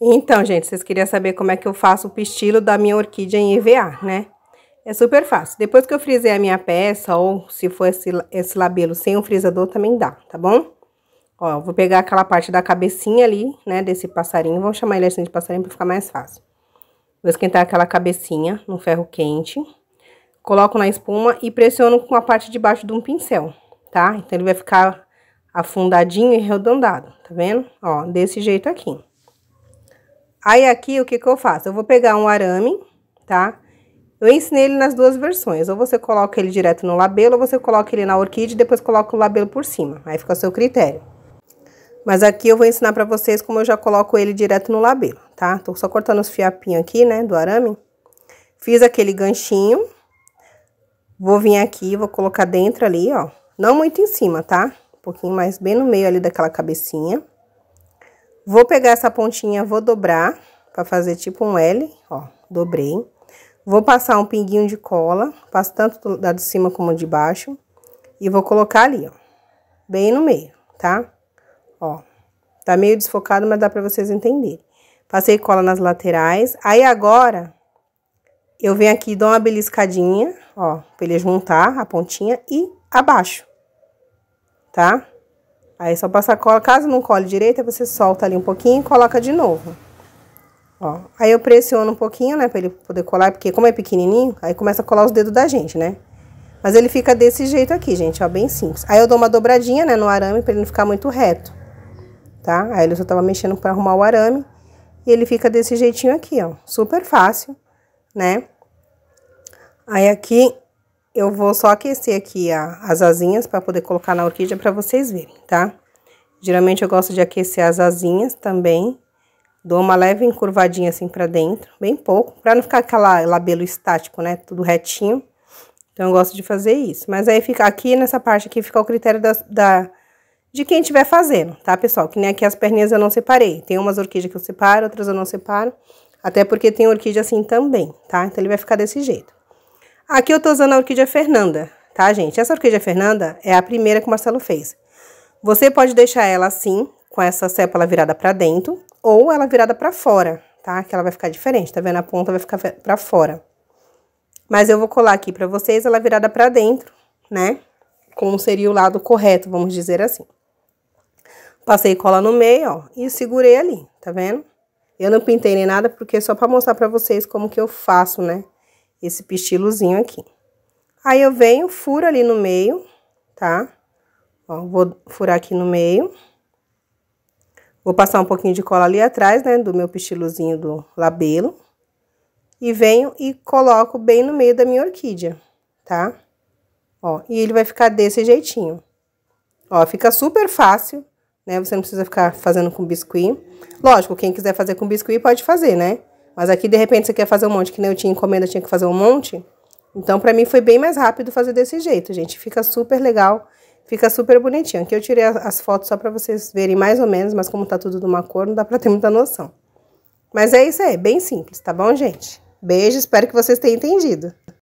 Então, gente, vocês queriam saber como é que eu faço o pistilo da minha orquídea em EVA, né? É super fácil. Depois que eu frisei a minha peça, ou se for esse, esse labelo sem o frisador, também dá, tá bom? Ó, vou pegar aquela parte da cabecinha ali, né, desse passarinho. Vamos chamar ele assim de passarinho pra ficar mais fácil. Vou esquentar aquela cabecinha no ferro quente. Coloco na espuma e pressiono com a parte de baixo de um pincel, tá? Então, ele vai ficar afundadinho e arredondado, tá vendo? Ó, desse jeito aqui. Aí aqui o que que eu faço? Eu vou pegar um arame, tá? Eu ensinei ele nas duas versões, ou você coloca ele direto no labelo, ou você coloca ele na orquídea e depois coloca o labelo por cima. Aí fica a seu critério. Mas aqui eu vou ensinar pra vocês como eu já coloco ele direto no labelo, tá? Tô só cortando os fiapinhos aqui, né, do arame. Fiz aquele ganchinho. Vou vir aqui, vou colocar dentro ali, ó. Não muito em cima, tá? Um pouquinho mais bem no meio ali daquela cabecinha. Vou pegar essa pontinha, vou dobrar para fazer tipo um L, ó, dobrei. Vou passar um pinguinho de cola, passo tanto da de cima como de baixo. E vou colocar ali, ó, bem no meio, tá? Ó, tá meio desfocado, mas dá pra vocês entenderem. Passei cola nas laterais. Aí agora, eu venho aqui, dou uma beliscadinha, ó, pra ele juntar a pontinha e abaixo, tá? Aí é só passa cola, caso não cole direito, você solta ali um pouquinho e coloca de novo. Ó, aí eu pressiono um pouquinho, né, pra ele poder colar, porque como é pequenininho, aí começa a colar os dedos da gente, né? Mas ele fica desse jeito aqui, gente, ó, bem simples. Aí eu dou uma dobradinha, né, no arame pra ele não ficar muito reto, tá? Aí ele só tava mexendo pra arrumar o arame e ele fica desse jeitinho aqui, ó, super fácil, né? Aí aqui eu vou só aquecer aqui a, as asinhas para poder colocar na orquídea para vocês verem, tá? Geralmente eu gosto de aquecer as asinhas também. Dou uma leve encurvadinha assim para dentro, bem pouco, para não ficar aquela labelo estático, né? Tudo retinho. Então, eu gosto de fazer isso. Mas aí fica aqui nessa parte aqui, fica o critério da, da de quem estiver fazendo, tá, pessoal? Que nem aqui as perninhas eu não separei. Tem umas orquídeas que eu separo, outras eu não separo. Até porque tem orquídea assim também, tá? Então, ele vai ficar desse jeito. Aqui eu tô usando a Orquídea Fernanda, tá, gente? Essa Orquídea Fernanda é a primeira que o Marcelo fez. Você pode deixar ela assim, com essa sépala virada para dentro, ou ela virada para fora, tá? Que ela vai ficar diferente, tá vendo? A ponta vai ficar para fora. Mas eu vou colar aqui para vocês ela virada para dentro, né? Como seria o lado correto, vamos dizer assim. Passei cola no meio, ó, e segurei ali, tá vendo? Eu não pintei nem nada, porque é só para mostrar para vocês como que eu faço, né? esse pistilozinho aqui. Aí, eu venho, furo ali no meio, tá? Ó, vou furar aqui no meio. Vou passar um pouquinho de cola ali atrás, né, do meu pistilozinho do labelo. E venho e coloco bem no meio da minha orquídea, tá? Ó, e ele vai ficar desse jeitinho. Ó, fica super fácil, né? Você não precisa ficar fazendo com biscuit. Lógico, quem quiser fazer com biscuit pode fazer, né? Mas aqui, de repente, você quer fazer um monte, que nem eu tinha encomenda, eu tinha que fazer um monte. Então, para mim, foi bem mais rápido fazer desse jeito, gente. Fica super legal, fica super bonitinho. Aqui eu tirei as fotos só para vocês verem mais ou menos, mas como tá tudo de uma cor, não dá para ter muita noção. Mas é isso aí, bem simples, tá bom, gente? Beijo, espero que vocês tenham entendido.